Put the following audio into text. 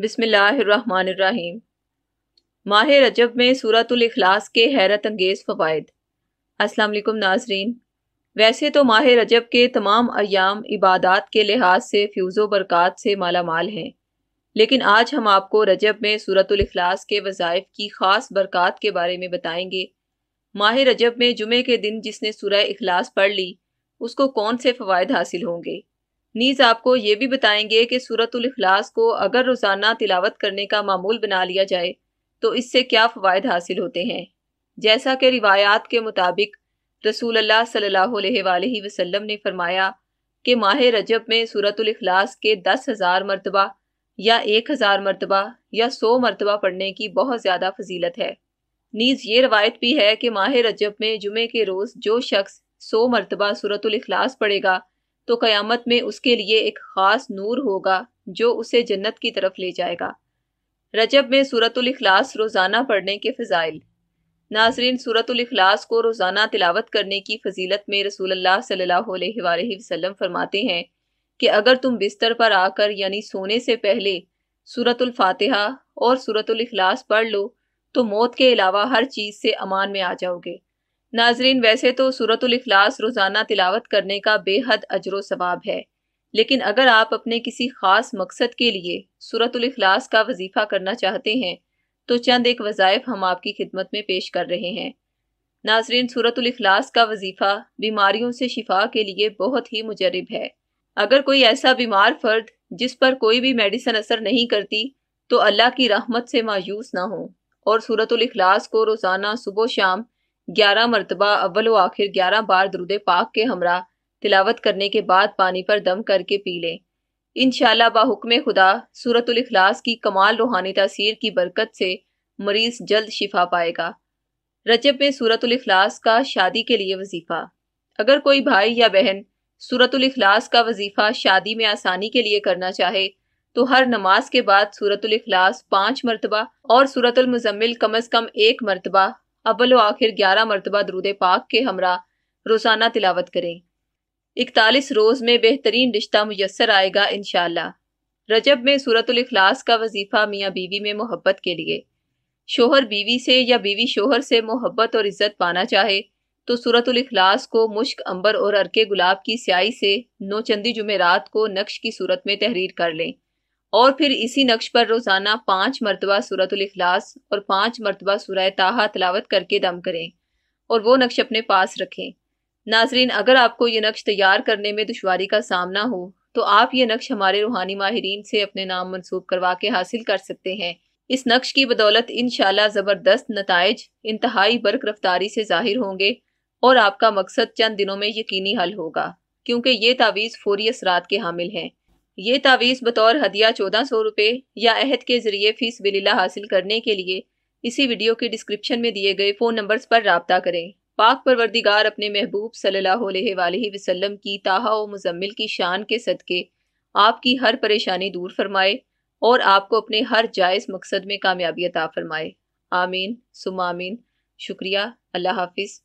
बिसमीम माह रजब में सूरतुल इखलास के हैरत अंगेज़ फ़वाद वालेकुम नाजरीन वैसे तो माह रजब के तमाम अयाम इबादत के लिहाज से फ्यूज़ो बरक़ात से माला माल हैं लेकिन आज हम आपको रजब में सूरतुल इखलास के वज़ाइफ की ख़ास बरक़ात के बारे में बताएंगे माह रजब में जुमे के दिन जिसने सूरह इखलास पढ़ ली उसको कौन से फ़वाद हासिल होंगे नीज़ आपको ये भी बताएंगे कि सूरत अखलास को अगर रोज़ाना तिलावत करने का मामूल बना लिया जाए तो इससे क्या फ़वाद हासिल होते हैं जैसा कि रिवायात के मुताबिक रसूल अल्लाह सल्लल्लाहु वसल्लम ने फरमाया कि माह रजब में सूरत अखलास के दस हज़ार मरतबा या एक हज़ार मरतबा या सौ मरतबा पढ़ने की बहुत ज़्यादा फजीलत है नीज़ ये रवायत भी है कि माह रजब में जुमे के रोज़ जो शख्स सौ मरतबा सूरत इखलास पढ़ेगा तो क़यामत में उसके लिए एक ख़ास नूर होगा जो उसे जन्नत की तरफ ले जाएगा रजब में इखलास रोज़ाना पढ़ने के फ़जाइल नाजरीन इखलास को रोज़ाना तिलावत करने की फजीलत में अल्लाह सल्लल्लाहु अलैहि वसल्लम फरमाते हैं कि अगर तुम बिस्तर पर आकर यानी सोने से पहले फातिहा और इखलास पढ़ लो तो मौत के अलावा हर चीज़ से अमान में आ जाओगे नाजरीन वैसे तो सूरत अखलास रोज़ाना तिलावत करने का बेहद अजर सवाब है लेकिन अगर आप अपने किसी ख़ास मकसद के लिए सूरत अखलास का वजीफ़ा करना चाहते हैं तो चंद एक वज़ायफ़ हम आपकी खिदमत में पेश कर रहे हैं नाजरीन सूरत अखलास का वजीफ़ा बीमारियों से शिफा के लिए बहुत ही मुजरब है अगर कोई ऐसा बीमार फ़र्द जिस पर कोई भी मेडिसन असर नहीं करती तो अल्लाह की रहमत से मायूस ना हो और सूरत अखलास को रोज़ाना सुबह शाम ग्यारह मरतबा अव्वल व आखिर ग्यारह बार दरुद पाक के हमरा तिलावत करने के बाद पानी पर दम करके पी लें इन बाहुकम खुदा सूरतलखलास की कमाल रूहानी तासीर की बरकत से मरीज जल्द शिफा पाएगा रजब में सूरतलखलास का शादी के लिए वजीफ़ा अगर कोई भाई या बहन सूरतलखलास का वजीफ़ा शादी में आसानी के लिए करना चाहे तो हर नमाज के बाद सूरतलखलास पाँच मरतबा और सूरतमज़म्मिल कम अज़ कम एक मरतबा अव्वल व आखिर ग्यारह मरतबा दरूद पाक के हमरा रोज़ाना तिलावत करें इकतालीस रोज़ में बेहतरीन रिश्ता मुयसर आएगा इन रजब में सूरतलखलास का वजीफ़ा मियाँ बीवी में मोहब्बत के लिए शोहर बीवी से या बीवी शोहर से मोहब्बत और इज़्ज़त पाना चाहे तो सूरतलखलास को मुश्क अंबर और अरके गुलाब की स्याही से नौचंदी जुमेरात को नक्श की सूरत में तहरीर कर लें और फिर इसी नक्श पर रोज़ाना पांच मरतबा सूरत अखलास और पाँच मरतबा सूरह ताहा तलावत करके दम करें और वो नक्श अपने पास रखें नाजरीन अगर आपको ये नक्श तैयार करने में दुशारी का सामना हो तो आप ये नक्श हमारे रूहानी माहरीन से अपने नाम मनसूब करवा के हासिल कर सकते हैं इस नक्श की बदौलत इन ज़बरदस्त नतज इंतहाई बर्क रफ्तारी से ज़ाहिर होंगे और आपका मकसद चंद दिनों में यकीनी हल होगा क्योंकि ये तावीज़ फौरी असरात के हामिल हैं ये तावीज़ बतौर हदिया चौदह सौ रुपये या अहद के ज़रिए फ़ीस बिलिला हासिल करने के लिए इसी वीडियो के डिस्क्रिप्शन में दिए गए फ़ोन नंबर्स पर रबता करें पाक परवरदिगार अपने महबूब सल्ला वसलम की ताहा व मुजम्मिल की शान के सदक़े आपकी हर परेशानी दूर फरमाए और आपको अपने हर जायज़ मकसद में कामयाबी अता फरमाए आमीन सुमामीन शुक्रिया अल्लाह हाफिज़